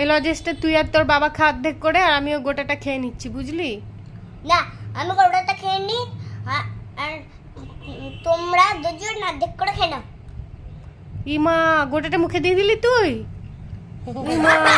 এই লজেসটা তুই আর তোর বাবা খাওয়া অর্ধেক করে আর আমিও গোটাটা খেয়ে নিচ্ছি বুঝলি না আমি গোটাটা খেয়ে নি আর তোমরা দুজন না অর্ধেক করে খেয়ে নাও ইমা গোটাটা মুখে দিয়ে দিলি তুই ইমা